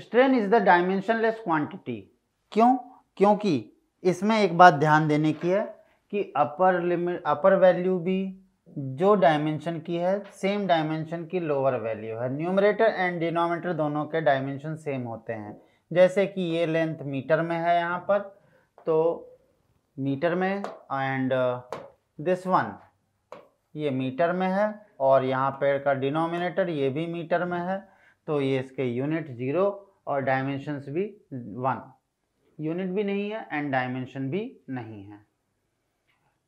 Strain is the dimensionless quantity क्यों क्योंकि इसमें एक बात ध्यान देने की है कि अपर लिमिट अपर वैल्यू भी जो डायमेंशन की है सेम डायमेंशन की लोअर वैल्यू है न्यूमरेटर एंड डिनोमेटर दोनों के डायमेंशन सेम होते हैं जैसे कि ये लेंथ मीटर में है यहाँ पर तो मीटर में एंड दिस वन ये मीटर में है और यहाँ पेड़ का डिनोमिनेटर ये भी मीटर में है तो ये इसके यूनिट ज़ीरो और डायमेंशंस भी वन यूनिट भी नहीं है एंड डायमेंशन भी नहीं है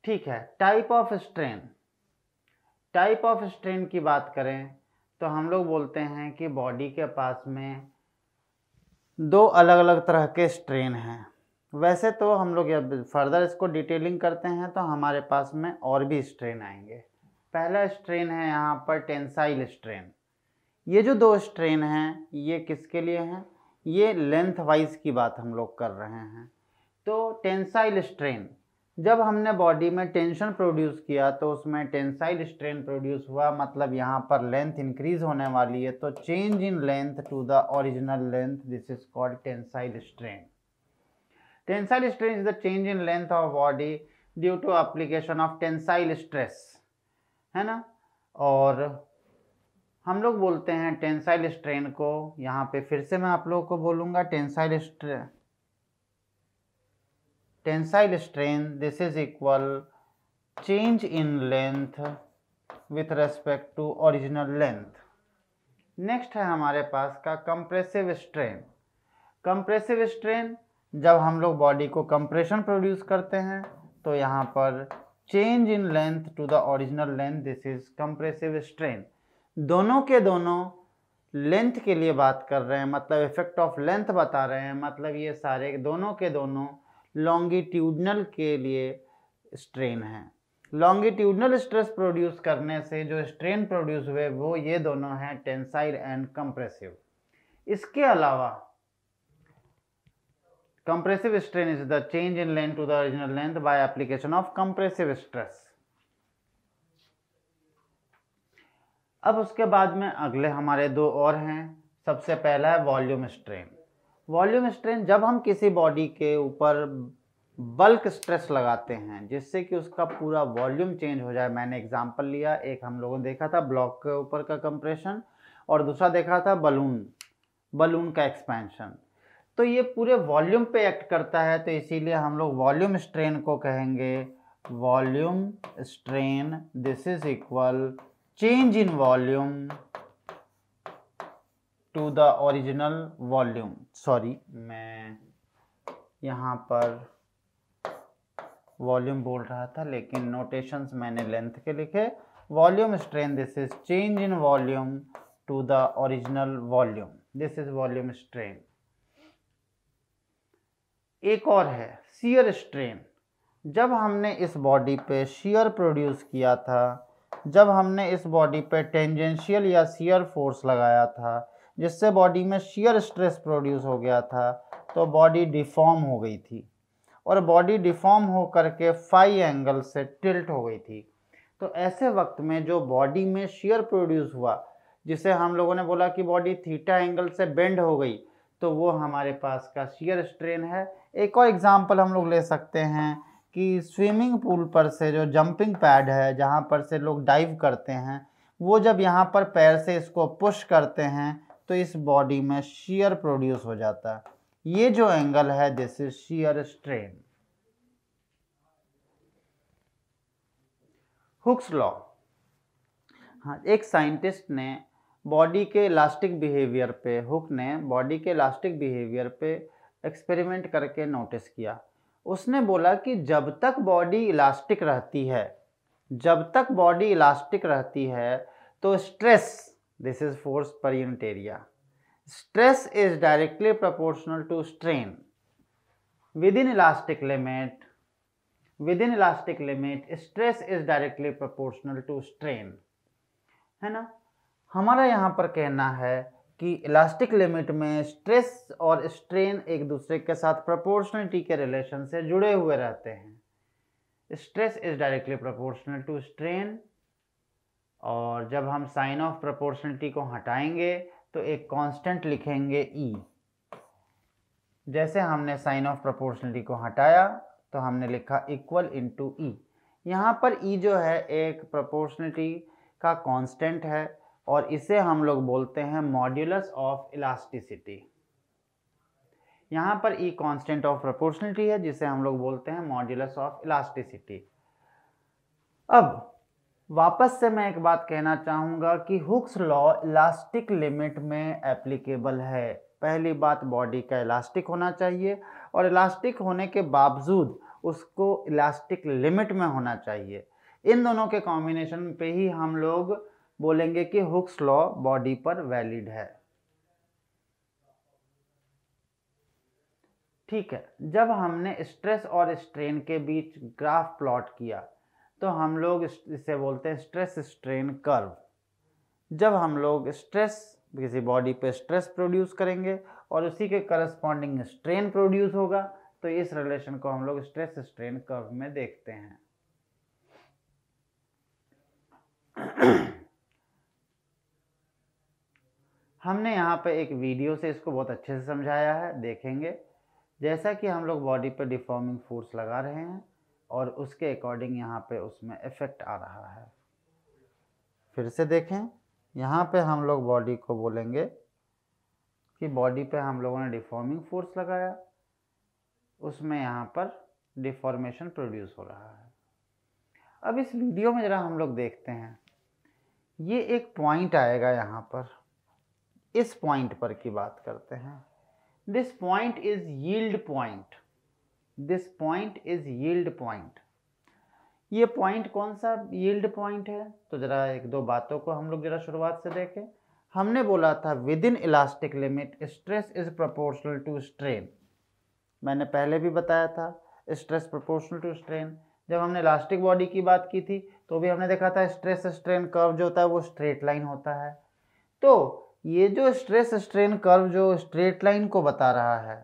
ठीक है type of strain type of strain की बात करें तो हम लोग बोलते हैं कि बॉडी के पास में दो अलग अलग तरह के स्ट्रेन हैं वैसे तो हम लोग फर्दर इसको डिटेलिंग करते हैं तो हमारे पास में और भी स्ट्रेन आएंगे पहला स्ट्रेन है यहाँ पर टेंसाइल स्ट्रेन ये जो दो स्ट्रेन हैं ये किसके लिए हैं ये लेंथ वाइज की बात हम लोग कर रहे हैं तो टेंसाइल स्ट्रेन जब हमने बॉडी में टेंशन प्रोड्यूस किया तो उसमें टेंसाइल स्ट्रेन प्रोड्यूस हुआ मतलब यहाँ पर लेंथ इंक्रीज होने वाली है तो change in length to the original length this is called tensile strain tensile strain is the change in length of body due to application of tensile stress है ना और हम लोग बोलते हैं टेंसाइल स्ट्रेन को यहाँ पे फिर से मैं आप लोगों को बोलूँगा tensile strain tensile strain this is equal change in length with respect to original length next है हमारे पास का कंप्रेसिव स्ट्रेन कंप्रेसिव स्ट्रेन जब हम लोग बॉडी को कंप्रेशन प्रोड्यूस करते हैं तो यहाँ पर change in length to the original length this is compressive strain दोनों के दोनों लेंथ के लिए बात कर रहे हैं मतलब इफेक्ट ऑफ लेंथ बता रहे हैं मतलब ये सारे दोनों के दोनों लॉन्गिट्यूडनल के लिए स्ट्रेन हैं लॉन्गिट्यूडनल स्ट्रेस प्रोड्यूस करने से जो स्ट्रेन प्रोड्यूस हुए वो ये दोनों हैं टेंसाइल एंड कंप्रेसिव इसके अलावा compressive strain is the change in length to the original length by application of compressive stress अब उसके बाद में अगले हमारे दो और हैं सबसे पहला है वॉल्यूम स्ट्रेन वॉल्यूम स्ट्रेन जब हम किसी बॉडी के ऊपर बल्क स्ट्रेस लगाते हैं जिससे कि उसका पूरा वॉल्यूम चेंज हो जाए मैंने एग्जांपल लिया एक हम लोगों ने देखा था ब्लॉक के ऊपर का कंप्रेशन और दूसरा देखा था बलून बलून का एक्सपेंशन तो ये पूरे वॉल्यूम पे एक्ट करता है तो इसीलिए हम लोग वॉल्यूम स्ट्रेन को कहेंगे volume strain this is equal change in volume to the original volume sorry मैं यहां पर वॉल्यूम बोल रहा था लेकिन नोटेशन मैंने लेंथ के लिखे volume strain this is change in volume to the original volume this is volume strain एक और है सीयर स्ट्रेन जब हमने इस बॉडी पे शीयर प्रोड्यूस किया था जब हमने इस बॉडी पे टेंजेंशियल या शियर फोर्स लगाया था जिससे बॉडी में शियर स्ट्रेस प्रोड्यूस हो गया था तो बॉडी डिफॉर्म हो गई थी और बॉडी डिफॉर्म हो करके फाई एंगल से टिल्ट हो गई थी तो ऐसे वक्त में जो बॉडी में शियर प्रोड्यूस हुआ जिसे हम लोगों ने बोला कि बॉडी थीटा एंगल से बेंड हो गई तो वो हमारे पास का शियर स्ट्रेन है एक और एग्ज़ाम्पल हम लोग ले सकते हैं कि स्विमिंग पूल पर से जो जंपिंग पैड है जहाँ पर से लोग डाइव करते हैं वो जब यहाँ पर पैर से इसको पुश करते हैं तो इस बॉडी में शीयर प्रोड्यूस हो जाता है ये जो एंगल है this is shear strain Hooke's law हाँ एक साइंटिस्ट ने बॉडी के इलास्टिक बिहेवियर पे हुक ने बॉडी के इलास्टिक बिहेवियर पे एक्सपेरिमेंट करके नोटिस किया उसने बोला कि जब तक बॉडी इलास्टिक रहती है जब तक बॉडी इलास्टिक रहती है तो stress this is force per unit area stress is directly proportional to strain within elastic limit within elastic limit stress is directly proportional to strain है ना हमारा यहाँ पर कहना है कि इलास्टिक लिमिट में स्ट्रेस और स्ट्रेन एक दूसरे के साथ प्रोपोर्शनलिटी के रिलेशन से जुड़े हुए रहते हैं stress is directly proportional to strain और जब हम साइन ऑफ प्रोपोर्शनलिटी को हटाएंगे तो एक कांस्टेंट लिखेंगे ई e। जैसे हमने साइन ऑफ प्रोपोर्शनलिटी को हटाया तो हमने लिखा इक्वल इनटू ई यहाँ पर ई e जो है एक प्रोपोर्शनलिटी का कांस्टेंट है और इसे हम लोग बोलते हैं मॉड्यूलस ऑफ इलास्टिसिटी यहाँ पर ई कांस्टेंट ऑफ प्रोपोर्शनलिटी है जिसे हम लोग बोलते हैं मॉड्यूलस ऑफ इलास्टिसिटी अब वापस से मैं एक बात कहना चाहूँगा कि हुक्स लॉ इलास्टिक लिमिट में एप्लीकेबल है पहली बात बॉडी का इलास्टिक होना चाहिए और इलास्टिक होने के बावजूद उसको इलास्टिक लिमिट में होना चाहिए इन दोनों के कॉम्बिनेशन पे ही हम लोग बोलेंगे कि हुक्स लॉ बॉडी पर वैलिड है ठीक है जब हमने स्ट्रेस और स्ट्रेन के बीच ग्राफ प्लॉट किया तो हम लोग इसे बोलते हैं स्ट्रेस स्ट्रेन कर्व जब हम लोग स्ट्रेस किसी बॉडी पे स्ट्रेस प्रोड्यूस करेंगे और उसी के करस्पॉन्डिंग स्ट्रेन प्रोड्यूस होगा तो इस रिलेशन को हम लोग स्ट्रेस स्ट्रेन कर्व में देखते हैं हमने यहाँ पे एक वीडियो से इसको बहुत अच्छे से समझाया है देखेंगे जैसा कि हम लोग बॉडी पर डिफॉर्मिंग फोर्स लगा रहे हैं और उसके अकॉर्डिंग यहाँ पे उसमें इफ़ेक्ट आ रहा है फिर से देखें यहाँ पे हम लोग बॉडी को बोलेंगे कि बॉडी पे हम लोगों ने डिफॉर्मिंग फोर्स लगाया उसमें यहाँ पर डिफॉर्मेशन प्रोड्यूस हो रहा है अब इस वीडियो में ज़रा हम लोग देखते हैं ये एक पॉइंट आएगा यहाँ पर इस पॉइंट पर की बात करते हैं this point is yield point this point is yield point ये पॉइंट कौन सा यील्ड पॉइंट है तो ज़रा एक दो बातों को हम लोग ज़रा शुरुआत से देखें हमने बोला था within elastic limit stress is proportional to strain मैंने पहले भी बताया था स्ट्रेस प्रोपोर्शनल टू स्ट्रेन जब हमने इलास्टिक बॉडी की बात की थी तो भी हमने देखा था स्ट्रेस स्ट्रेन कर्व जो होता है वो स्ट्रेट लाइन होता है तो ये जो स्ट्रेस स्ट्रेन कर्व जो स्ट्रेट लाइन को बता रहा है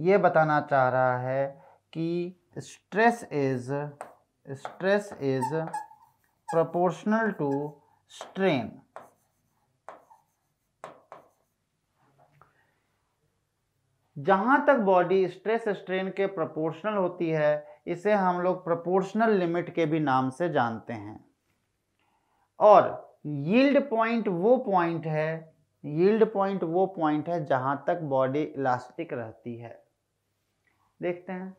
ये बताना चाह रहा है कि stress is stress is proportional to strain जहां तक बॉडी स्ट्रेस स्ट्रेन के प्रोपोर्शनल होती है इसे हम लोग प्रोपोर्शनल लिमिट के भी नाम से जानते हैं और यील्ड पॉइंट वो पॉइंट है यील्ड पॉइंट वो पॉइंट है जहाँ तक बॉडी इलास्टिक रहती है देखते हैं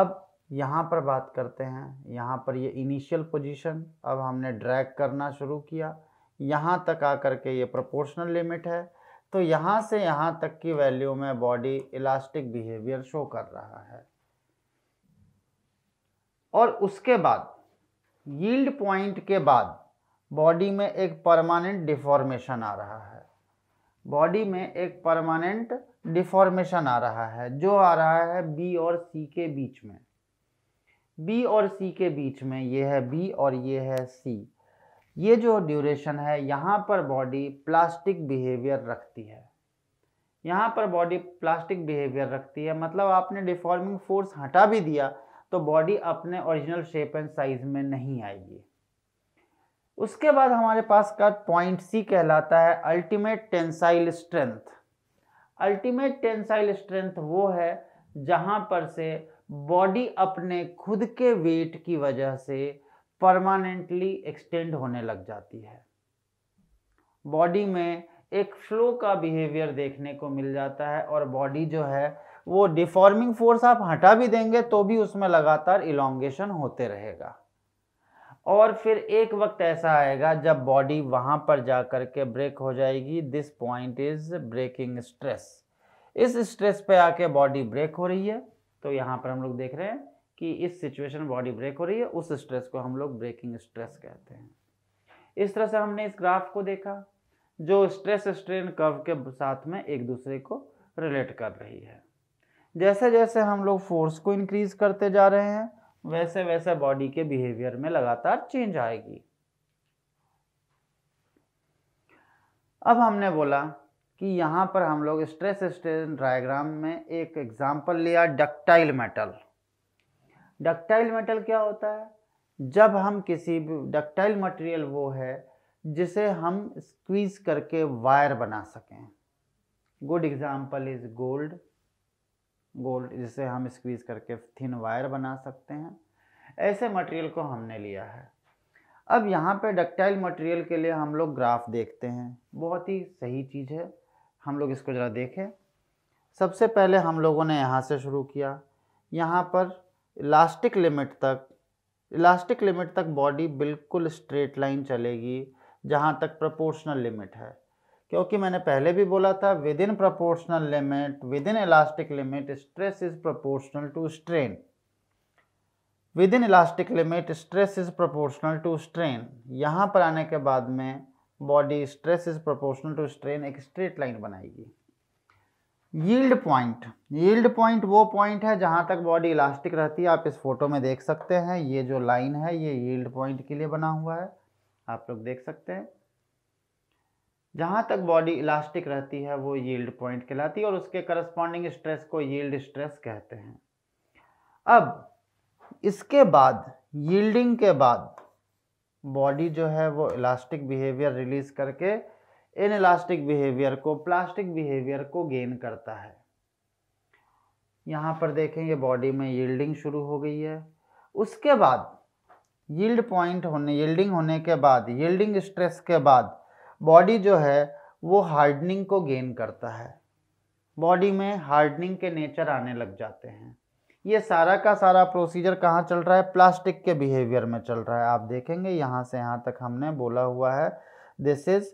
अब यहाँ पर बात करते हैं यहाँ पर ये इनिशियल पोजीशन अब हमने ड्रैग करना शुरू किया यहाँ तक आकर के ये प्रोपोर्शनल लिमिट है तो यहाँ से यहाँ तक की वैल्यू में बॉडी इलास्टिक बिहेवियर शो कर रहा है और उसके बाद यील्ड पॉइंट के बाद बॉडी में एक परमानेंट डिफॉर्मेशन आ रहा है बॉडी में एक परमानेंट डिफॉर्मेशन आ रहा है जो आ रहा है बी और सी के बीच में बी और सी के बीच में ये है बी और ये है सी ये जो ड्यूरेशन है यहाँ पर बॉडी प्लास्टिक बिहेवियर रखती है यहाँ पर बॉडी प्लास्टिक बिहेवियर रखती है मतलब आपने डिफॉर्मिंग फोर्स हटा भी दिया तो बॉडी अपने ओरिजिनल शेप एंड साइज में नहीं आएगी उसके बाद हमारे पास का पॉइंट सी कहलाता है ultimate tensile strength ultimate tensile strength वो है जहाँ पर से बॉडी अपने खुद के वेट की वजह से परमानेंटली एक्सटेंड होने लग जाती है बॉडी में एक फ्लो का बिहेवियर देखने को मिल जाता है और बॉडी जो है वो डिफॉर्मिंग फोर्स आप हटा भी देंगे तो भी उसमें लगातार इलोंगेशन होते रहेगा और फिर एक वक्त ऐसा आएगा जब बॉडी वहाँ पर जा कर के ब्रेक हो जाएगी this point is breaking stress इस स्ट्रेस पे आके बॉडी ब्रेक हो रही है तो यहाँ पर हम लोग देख रहे हैं कि इस सिचुएशन बॉडी ब्रेक हो रही है उस स्ट्रेस को हम लोग ब्रेकिंग स्ट्रेस कहते हैं इस तरह से हमने इस ग्राफ को देखा जो स्ट्रेस स्ट्रेन कर्व के साथ में एक दूसरे को रिलेट कर रही है जैसे जैसे हम लोग फोर्स को इंक्रीज करते जा रहे हैं वैसे वैसे बॉडी के बिहेवियर में लगातार चेंज आएगी अब हमने बोला कि यहाँ पर हम लोग स्ट्रेस स्ट्रेन डायग्राम में एक एग्जाम्पल लिया डक्टाइल मेटल डक्टाइल मेटल क्या होता है जब हम किसी भी डक्टाइल मटेरियल वो है जिसे हम स्क्वीज करके वायर बना सकें good example is gold gold जिसे हम स्क्वीज करके थिन वायर बना सकते हैं ऐसे मटेरियल को हमने लिया है अब यहाँ पे डक्टाइल मटेरियल के लिए हम लोग ग्राफ देखते हैं बहुत ही सही चीज़ है हम लोग इसको ज़रा देखें सबसे पहले हम लोगों ने यहाँ से शुरू किया यहाँ पर इलास्टिक लिमिट तक इलास्टिक लिमिट तक बॉडी बिल्कुल स्ट्रेट लाइन चलेगी जहाँ तक प्रोपोर्शनल लिमिट है क्योंकि मैंने पहले भी बोला था within proportional limit within elastic limit stress is proportional to strain within elastic limit stress is proportional to strain यहाँ पर आने के बाद में body stress is proportional to strain एक स्ट्रेट लाइन बनाएगी यील्ड पॉइंट यील्ड पॉइंट वो point है जहाँ तक बॉडी इलास्टिक रहती है आप इस फोटो में देख सकते हैं ये जो लाइन है ये यील्ड पॉइंट के लिए बना हुआ है आप लोग देख सकते हैं जहाँ तक बॉडी इलास्टिक रहती है वो यील्ड पॉइंट कहलाती है और उसके करस्पॉन्डिंग स्ट्रेस को यील्ड स्ट्रेस कहते हैं अब इसके बाद यील्डिंग के बाद बॉडी जो है वो इलास्टिक बिहेवियर रिलीज करके इन इलास्टिक बिहेवियर को प्लास्टिक बिहेवियर को गेन करता है यहाँ पर देखें ये बॉडी में यील्डिंग शुरू हो गई है उसके बाद यील्ड पॉइंट होने यील्डिंग होने के बाद यील्डिंग स्ट्रेस के बाद बॉडी जो है वो हार्डनिंग को गेन करता है बॉडी में हार्डनिंग के नेचर आने लग जाते हैं ये सारा का सारा प्रोसीजर कहाँ चल रहा है प्लास्टिक के बिहेवियर में चल रहा है आप देखेंगे यहाँ से यहाँ तक हमने बोला हुआ है दिस इज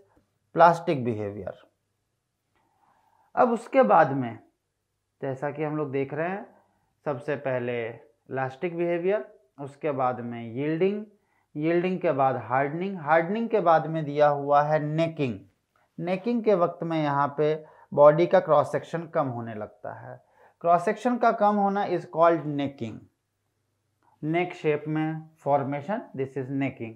प्लास्टिक बिहेवियर अब उसके बाद में जैसा कि हम लोग देख रहे हैं सबसे पहले प्लास्टिक बिहेवियर उसके बाद में यील्डिंग यील्डिंग के बाद हार्डनिंग हार्डनिंग के बाद में दिया हुआ है नेकिंग नेकिंग के वक्त में यहाँ पे बॉडी का क्रॉस सेक्शन कम होने लगता है क्रॉस सेक्शन का कम होना is called necking neck shape में फॉर्मेशन दिस इज नेकिंग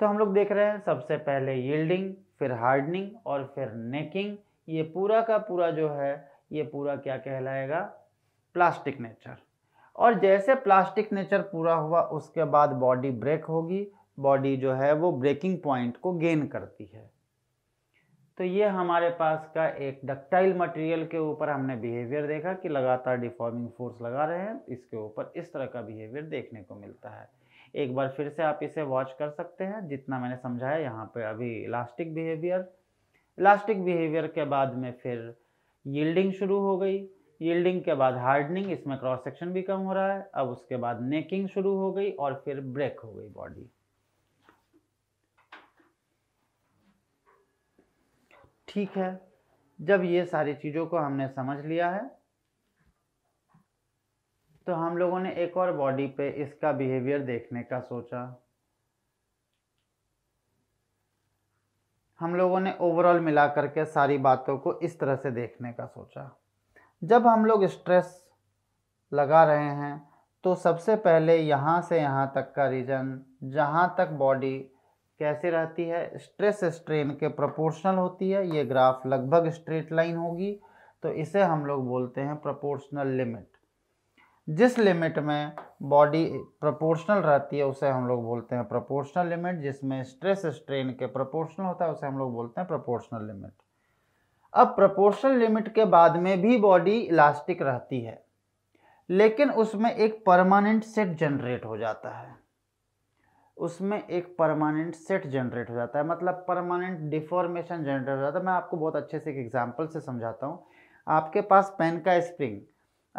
तो हम लोग देख रहे हैं सबसे पहले यील्डिंग फिर हार्डनिंग और फिर नेकिंग ये पूरा का पूरा जो है ये पूरा क्या कहलाएगा प्लास्टिक नेचर और जैसे प्लास्टिक नेचर पूरा हुआ उसके बाद बॉडी ब्रेक होगी बॉडी जो है वो ब्रेकिंग पॉइंट को गेन करती है तो ये हमारे पास का एक डक्टाइल मटेरियल के ऊपर हमने बिहेवियर देखा कि लगातार डिफॉर्मिंग फोर्स लगा रहे हैं इसके ऊपर इस तरह का बिहेवियर देखने को मिलता है एक बार फिर से आप इसे वॉच कर सकते हैं जितना मैंने समझाया यहाँ पे अभी इलास्टिक बिहेवियर इलास्टिक बिहेवियर के बाद में फिर यील्डिंग शुरू हो गई यील्डिंग के बाद हार्डनिंग इसमें क्रॉस सेक्शन भी कम हो रहा है अब उसके बाद नेकिंग शुरू हो गई और फिर ब्रेक हो गई बॉडी ठीक है जब ये सारी चीज़ों को हमने समझ लिया है तो हम लोगों ने एक और बॉडी पे इसका बिहेवियर देखने का सोचा हम लोगों ने ओवरऑल मिला करके सारी बातों को इस तरह से देखने का सोचा जब हम लोग स्ट्रेस लगा रहे हैं तो सबसे पहले यहाँ से यहाँ तक का रीजन जहाँ तक बॉडी कैसे रहती है स्ट्रेस स्ट्रेन के प्रोपोर्शनल होती है ये ग्राफ लगभग स्ट्रेट लाइन होगी तो इसे हम लोग बोलते हैं प्रोपोर्शनल लिमिट जिस लिमिट में बॉडी प्रोपोर्शनल रहती है उसे हम लोग बोलते हैं प्रोपोर्शनल लिमिट जिसमें स्ट्रेस स्ट्रेन के प्रोपोर्शनल होता है उसे हम लोग बोलते हैं प्रोपोर्शनल लिमिट अब प्रपोर्शनल लिमिट के बाद में भी बॉडी इलास्टिक रहती है लेकिन उसमें एक परमानेंट सेट जनरेट हो जाता है उसमें एक परमानेंट सेट जनरेट हो जाता है मतलब परमानेंट डिफॉर्मेशन जनरेट हो जाता है मैं आपको बहुत अच्छे से एक एग्जांपल से समझाता हूँ आपके पास पेन का स्प्रिंग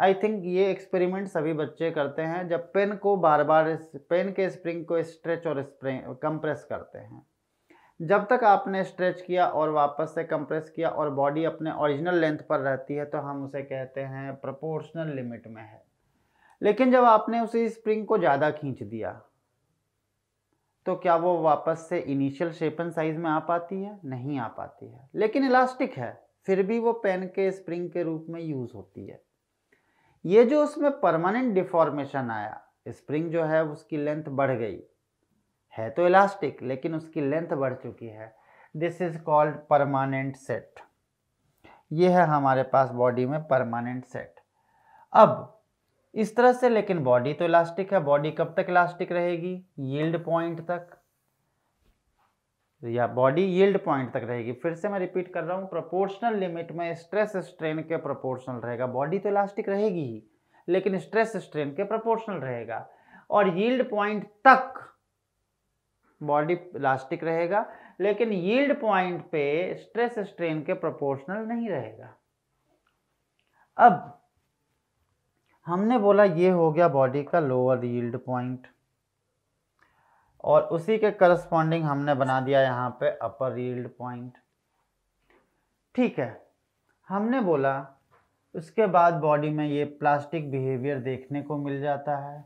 आई थिंक ये एक्सपेरिमेंट सभी बच्चे करते हैं जब पेन को बार बार पेन के स्प्रिंग को स्ट्रेच और स्प्रिंग कंप्रेस करते हैं जब तक आपने स्ट्रेच किया और वापस से कंप्रेस किया और बॉडी अपने ओरिजिनल लेंथ पर रहती है तो हम उसे कहते हैं प्रोपोर्शनल लिमिट में है लेकिन जब आपने उसे स्प्रिंग को ज़्यादा खींच दिया तो क्या वो वापस से इनिशियल शेप एंड साइज में आ पाती है नहीं आ पाती है लेकिन इलास्टिक है फिर भी वो पेन के स्प्रिंग के रूप में यूज़ होती है ये जो उसमें परमानेंट डिफॉर्मेशन आया स्प्रिंग जो है उसकी लेंथ बढ़ गई है तो इलास्टिक लेकिन उसकी लेंथ बढ़ चुकी है this is called permanent set ये है हमारे पास बॉडी में परमानेंट सेट अब इस तरह से लेकिन बॉडी तो इलास्टिक है बॉडी कब तक इलास्टिक रहेगी यील्ड पॉइंट तक या बॉडी यील्ड पॉइंट तक रहेगी फिर से मैं रिपीट कर रहा हूँ प्रोपोर्शनल लिमिट में स्ट्रेस स्ट्रेन के प्रोपोर्शनल रहेगा बॉडी तो इलास्टिक रहेगी ही लेकिन स्ट्रेस स्ट्रेन के प्रोपोर्शनल रहेगा और यील्ड पॉइंट तक बॉडी इलास्टिक रहेगा लेकिन यील्ड पॉइंट पे स्ट्रेस स्ट्रेन के प्रोपोर्शनल नहीं रहेगा अब हमने बोला ये हो गया बॉडी का लोअर यील्ड पॉइंट और उसी के करस्पॉन्डिंग हमने बना दिया यहाँ पे अपर यील्ड पॉइंट ठीक है हमने बोला उसके बाद बॉडी में ये प्लास्टिक बिहेवियर देखने को मिल जाता है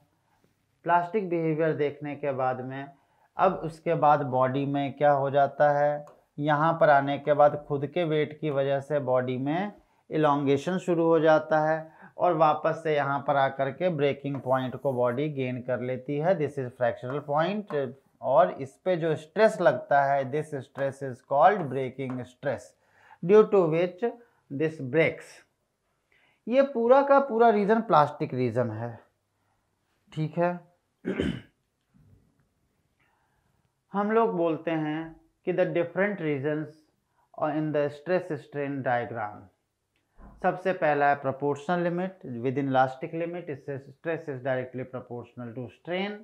प्लास्टिक बिहेवियर देखने के बाद में अब उसके बाद बॉडी में क्या हो जाता है यहाँ पर आने के बाद खुद के वेट की वजह से बॉडी में इलोंगेशन शुरू हो जाता है और वापस से यहाँ पर आकर के ब्रेकिंग पॉइंट को बॉडी गेन कर लेती है दिस इज़ फ्रैक्चरल पॉइंट और इस पे जो स्ट्रेस लगता है this stress is called breaking stress due to which this breaks ये पूरा का पूरा रीज़न प्लास्टिक रीज़न है ठीक है हम लोग बोलते हैं कि द डिफरेंट रीजन्स और in the stress strain diagram सबसे पहला है proportional limit within elastic limit इससे stress is directly proportional to strain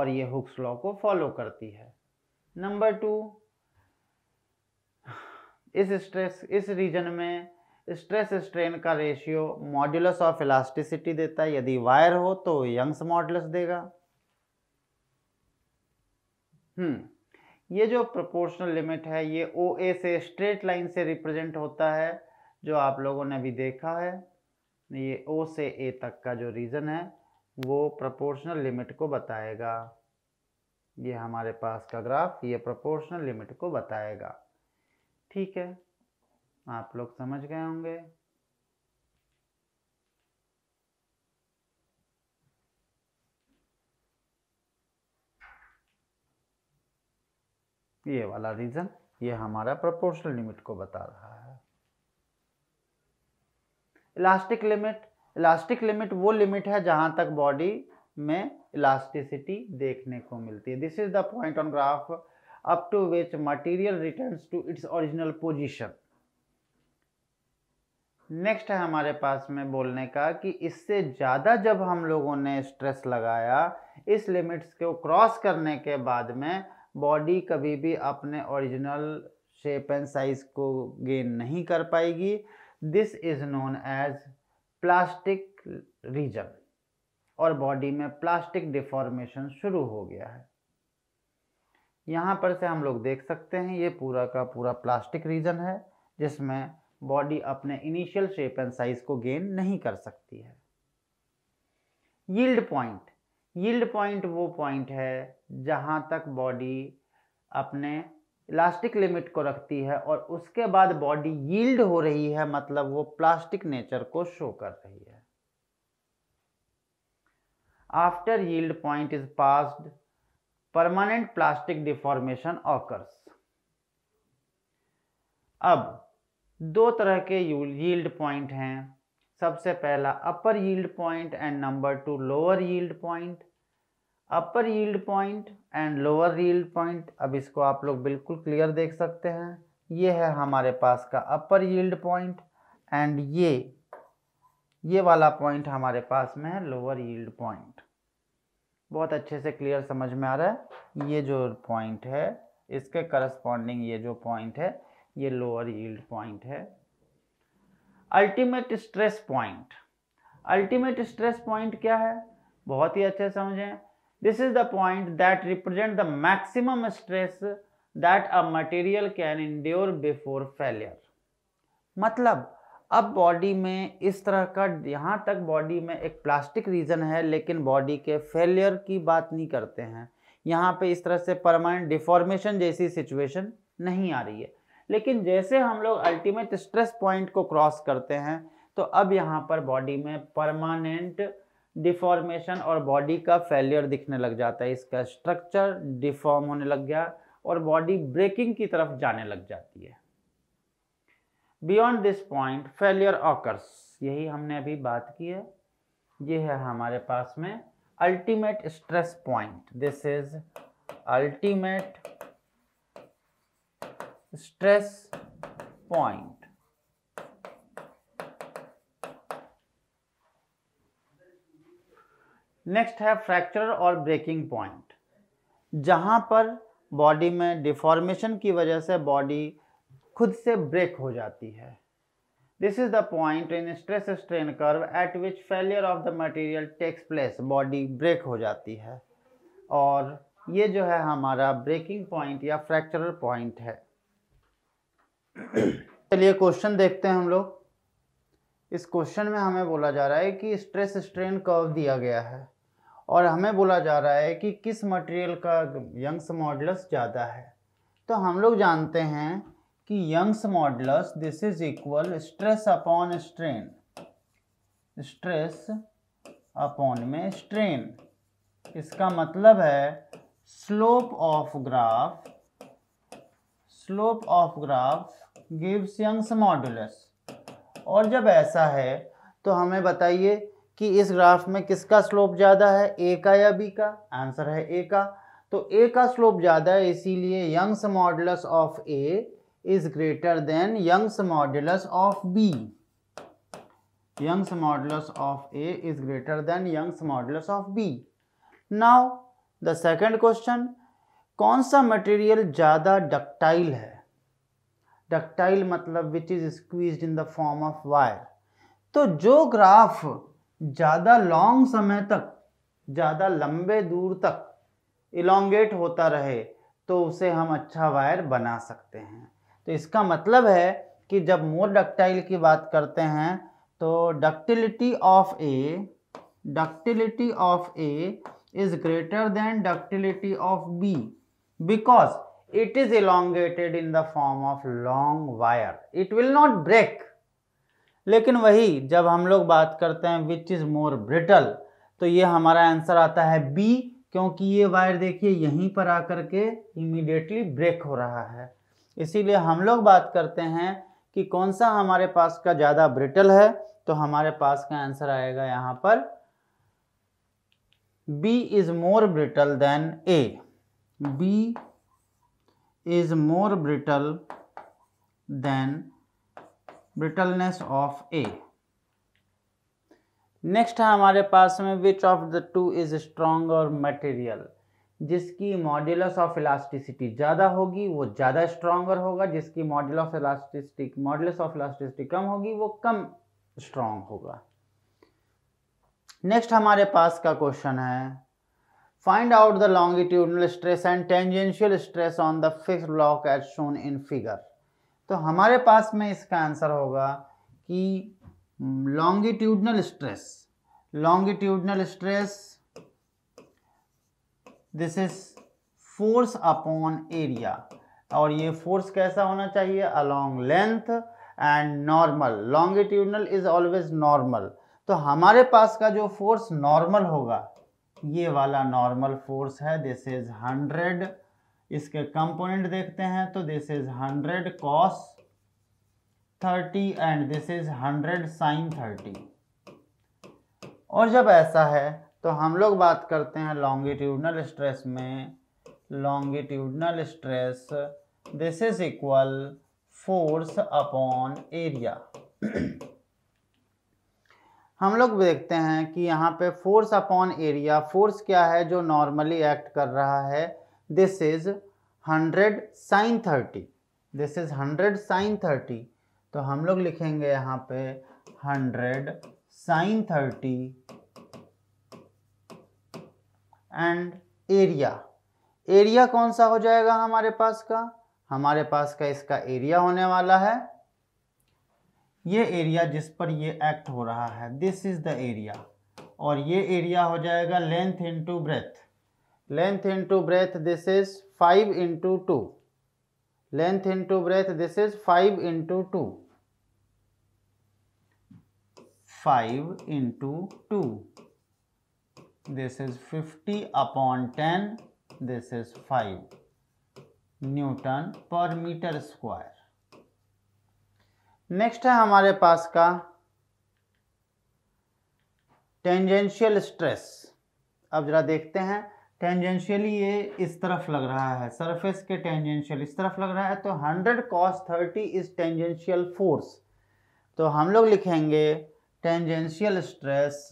और ये हुक्स लॉ को फॉलो करती है नंबर टू इस स्ट्रेस इस रीजन में स्ट्रेस स्ट्रेन का रेशियो मॉड्यूलस ऑफ इलास्टिसिटी देता है यदि वायर हो तो यंग्स मॉड्यूलस देगा हम्म ये जो प्रोपोर्शनल लिमिट है ये ओ ए से स्ट्रेट लाइन से रिप्रेजेंट होता है जो आप लोगों ने अभी देखा है ये ओ से ए तक का जो रीज़न है वो प्रोपोर्शनल लिमिट को बताएगा ये हमारे पास का ग्राफ ये प्रोपोर्शनल लिमिट को बताएगा ठीक है आप लोग समझ गए होंगे ये वाला रीज़न ये हमारा प्रोपोर्शनल लिमिट को बता रहा है इलास्टिक लिमिट इलास्टिक लिमिट वो लिमिट है जहां तक बॉडी में इलास्टिसिटी देखने को मिलती है this is the point on graph up to which material return to its original position next है हमारे पास में बोलने का कि इससे ज़्यादा जब हम लोगों ने स्ट्रेस लगाया इस लिमिट्स को क्रॉस करने के बाद में बॉडी कभी भी अपने ओरिजिनल शेप एंड साइज को गेन नहीं कर पाएगी this is known as plastic region और बॉडी में प्लास्टिक डिफॉर्मेशन शुरू हो गया है यहाँ पर से हम लोग देख सकते हैं ये पूरा का पूरा प्लास्टिक रीजन है जिसमें बॉडी अपने इनिशियल शेप एंड साइज को गेन नहीं कर सकती है यील्ड पॉइंट यील्ड पॉइंट वो पॉइंट है जहाँ तक बॉडी अपने इलास्टिक लिमिट को रखती है और उसके बाद बॉडी यील्ड हो रही है मतलब वो प्लास्टिक नेचर को शो कर रही है after yield point is passed permanent plastic deformation occurs अब दो तरह के यील्ड पॉइंट हैं सबसे पहला upper yield point and number two lower yield point upper yield point and lower yield point अब इसको आप लोग बिल्कुल क्लियर देख सकते हैं ये है हमारे पास का अपर यील्ड पॉइंट एंड ये ये वाला पॉइंट हमारे पास में है लोअर यील्ड पॉइंट बहुत अच्छे से क्लियर समझ में आ रहा है ये जो पॉइंट है इसके करस्पॉन्डिंग ये जो पॉइंट है ये लोअर यील्ड पॉइंट है ultimate stress point ultimate stress point क्या है बहुत ही अच्छे समझें This is the point that represent the maximum stress that a material can endure before failure. मतलब अब बॉडी में इस तरह का यहाँ तक बॉडी में एक प्लास्टिक रीजन है लेकिन बॉडी के फेलियर की बात नहीं करते हैं यहाँ पे इस तरह से परमानेंट डिफॉर्मेशन जैसी सिचुएशन नहीं आ रही है लेकिन जैसे हम लोग अल्टीमेट स्ट्रेस पॉइंट को क्रॉस करते हैं तो अब यहाँ पर बॉडी में परमानेंट डिफॉर्मेशन और बॉडी का फेलियर दिखने लग जाता है इसका स्ट्रक्चर डिफॉर्म होने लग गया और बॉडी ब्रेकिंग की तरफ जाने लग जाती है beyond this point failure occurs यही हमने अभी बात की है ये है हमारे पास में ultimate stress point this is ultimate stress point next है फ्रैक्चर और ब्रेकिंग पॉइंट जहाँ पर बॉडी में डिफॉर्मेशन की वजह से बॉडी खुद से ब्रेक हो जाती है this is the point in stress strain curve at which failure of the material takes place body break हो जाती है और ये जो है हमारा ब्रेकिंग पॉइंट या फ्रैक्चरल पॉइंट है चलिए क्वेश्चन देखते हैं हम लोग इस क्वेश्चन में हमें बोला जा रहा है कि स्ट्रेस स्ट्रेन कर्व दिया गया है और हमें बोला जा रहा है कि किस मटेरियल का यंग्स मॉडल्स ज़्यादा है तो हम लोग जानते हैं कि Young's modulus this is equal stress upon strain stress upon में स्ट्रेन इसका मतलब है slope of graph slope of graph gives Young's modulus और जब ऐसा है तो हमें बताइए कि इस ग्राफ में किसका स्लोप ज़्यादा है ए का या बी का आंसर है ए का तो ए का स्लोप ज़्यादा है इसीलिए Young's modulus of A is greater than Young's modulus of B Young's modulus of A is greater than Young's modulus of B now the second question कौन सा मटेरियल ज़्यादा डक्टाइल है डक्टाइल मतलब which is squeeze in the form of wire तो जो graph ज़्यादा long समय तक ज़्यादा लंबे दूर तक इलोंगेट होता रहे तो उसे हम अच्छा वायर बना सकते हैं तो इसका मतलब है कि जब मोर डक्टाइल की बात करते हैं तो ductility of A ductility of A is greater than ductility of B because it is elongated in the form of long wire it will not break लेकिन वही जब हम लोग बात करते हैं विच इज़ मोर ब्रिटल तो ये हमारा आंसर आता है बी क्योंकि ये वायर देखिए यहीं पर आकर के इमीडिएटली ब्रेक हो रहा है इसीलिए हम लोग बात करते हैं कि कौन सा हमारे पास का ज़्यादा ब्रिटल है तो हमारे पास का आंसर आएगा यहाँ पर B is more brittle than A B is more brittle than brittleness of A next है हमारे पास में which of the two is strong और मटेरियल जिसकी मॉड्यूलस ऑफ इलास्टिसिटी ज़्यादा होगी वो ज़्यादा स्ट्रॉन्गर होगा जिसकी module of elasticity module of elasticity कम होगी वो कम स्ट्रॉन्ग होगा नेक्स्ट हमारे पास का क्वेश्चन है find out the longitudinal stress and tangential stress on the fix block as shown in figure तो हमारे पास में इसका आंसर होगा कि longitudinal stress longitudinal stress this is force upon area और ये फोर्स कैसा होना चाहिए along length and normal longitudinal is always normal तो हमारे पास का जो फोर्स नॉर्मल होगा ये वाला नॉर्मल फोर्स है दिस इज हंड्रेड इसके कंपोनेंट देखते हैं तो this is hundred cos thirty and this is hundred sine thirty और जब ऐसा है तो हम लोग बात करते हैं लॉन्गिट्यूडनल स्ट्रेस में longitudinal stress this is equal force upon area हम लोग देखते हैं कि यहाँ पे फोर्स अपॉन एरिया फोर्स क्या है जो नॉर्मली एक्ट कर रहा है this is hundred sine thirty this is hundred sine thirty तो हम लोग लिखेंगे यहाँ पे hundred sine thirty and area area कौन सा हो जाएगा हमारे पास का हमारे पास का इसका एरिया होने वाला है ये एरिया जिस पर ये एक्ट हो रहा है दिस इज द एरिया और ये एरिया हो जाएगा length into breadth length into breadth this is five into two length into breadth this is five into two five into two this is fifty upon ten this is five newton per metre square next है हमारे पास का tangential stress अब जरा देखते हैं tangentially ये इस तरफ लग रहा है सरफेस के टेंजेंशियल इस तरफ लग रहा है तो hundred cos thirty is tangential force तो हम लोग लिखेंगे tangential stress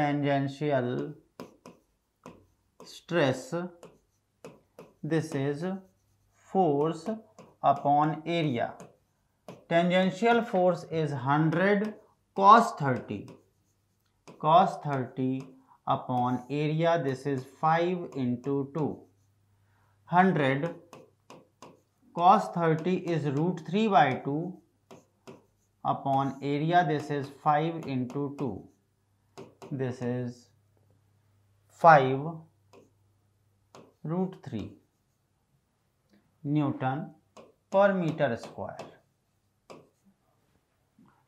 tangential stress this is force upon area tangential force is hundred cos thirty cos thirty upon area this is five into two hundred cos thirty is root three by two upon area this is five into two this is five root three newton per metre square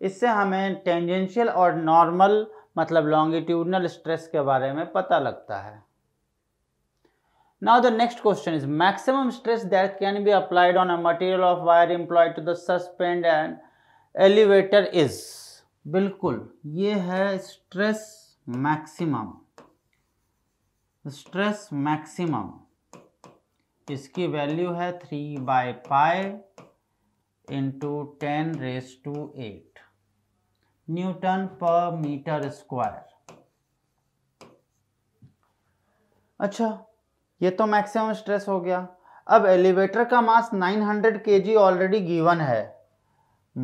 इससे हमें tangential और normal मतलब longitudinal stress के बारे में पता लगता है now the next question is maximum stress that can be applied on a material of wire employed to the suspend and elevator is बिल्कुल ये है स्ट्रेस मैक्सिमम स्ट्रेस मैक्सिमम इसकी वैल्यू है three by five into ten raise to eight newton per metre square अच्छा ये तो maximum stress हो गया अब एलिवेटर का मास 900 हंड्रेड के जी ऑलरेडी गिवन है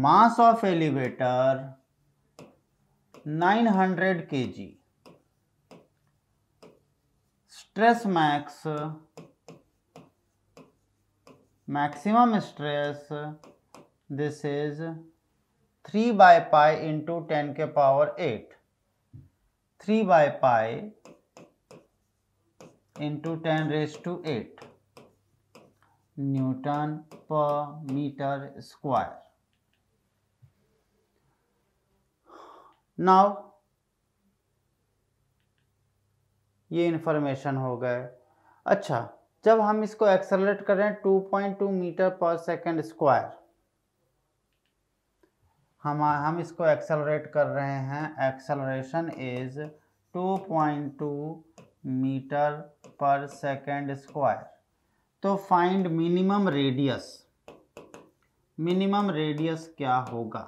mass of elevator 900 hundred K G stress max maximum stress this is three by pi into ten के power eight three by pi into ten raise to eight newton per metre square now ये information हो गए अच्छा जब हम इसको accelerate करें 2.2 metre per second square हम हम इसको एक्सेलरेट कर रहे हैं acceleration is 2.2 metre per second square तो find minimum radius minimum radius क्या होगा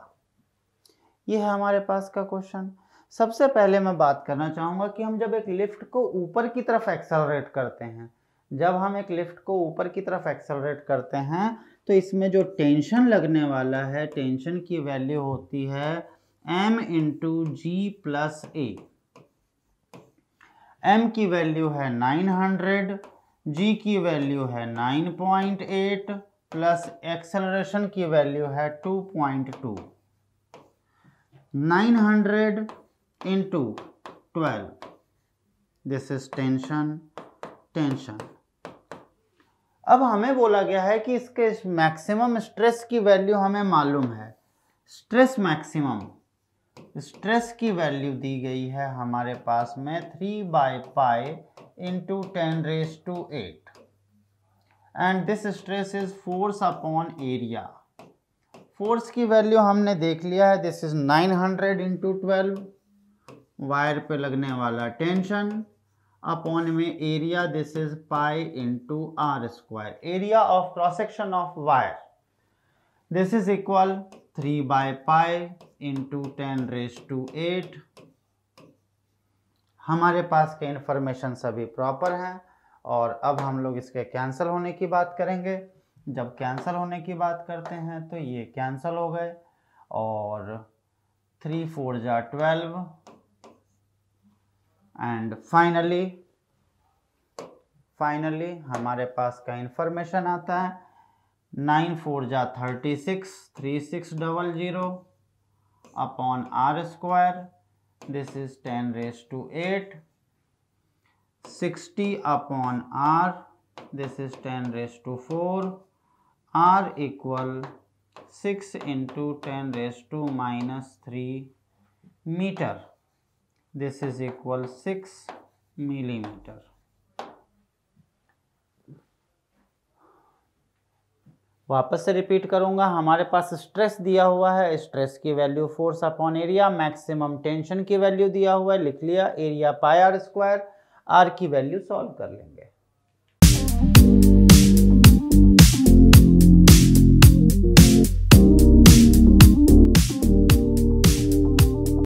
यह है हमारे पास का क्वेश्चन सबसे पहले मैं बात करना चाहूंगा कि हम जब एक लिफ्ट को ऊपर की तरफ एक्सेलरेट करते हैं जब हम एक लिफ्ट को ऊपर की तरफ एक्सेलरेट करते हैं तो इसमें जो टेंशन लगने वाला है टेंशन की वैल्यू होती है M into G plus A M की वैल्यू है नाइन हंड्रेड जी की वैल्यू है nine point eight plus acceleration की वैल्यू है two point two nine hundred into twelve this is tension tension अब हमें बोला गया है कि इसके मैक्सिमम स्ट्रेस की वैल्यू हमें मालूम है स्ट्रेस मैक्सिमम स्ट्रेस की वैल्यू दी गई है हमारे पास में three by pi into ten raise to eight and this stress is force upon area force की वैल्यू हमने देख लिया है this is nine hundred into twelve wire पे लगने वाला टेंशन अपॉन में area this is pi into R square area of cross section of wire this is equal three by pi into ten raise to eight हमारे पास के information सभी proper हैं और अब हम लोग इसके कैंसिल होने की बात करेंगे जब कैंसिल होने की बात करते हैं तो ये कैंसिल हो गए और थ्री फोर जा ट्वेल्व एंड फाइनली फाइनली हमारे पास का इंफॉर्मेशन आता है नाइन फोर जा thirty six three six double zero upon R square this is ten raise to eight sixty upon R this is ten raise to four R equal six into ten raise to minus three metre this is equal 6 millimeter वापस से repeat करूंगा हमारे पास stress दिया हुआ है stress की value force upon area maximum tension की value दिया हुआ है लिख लिया area pi R square R की वैल्यू सॉल्व कर लेंगे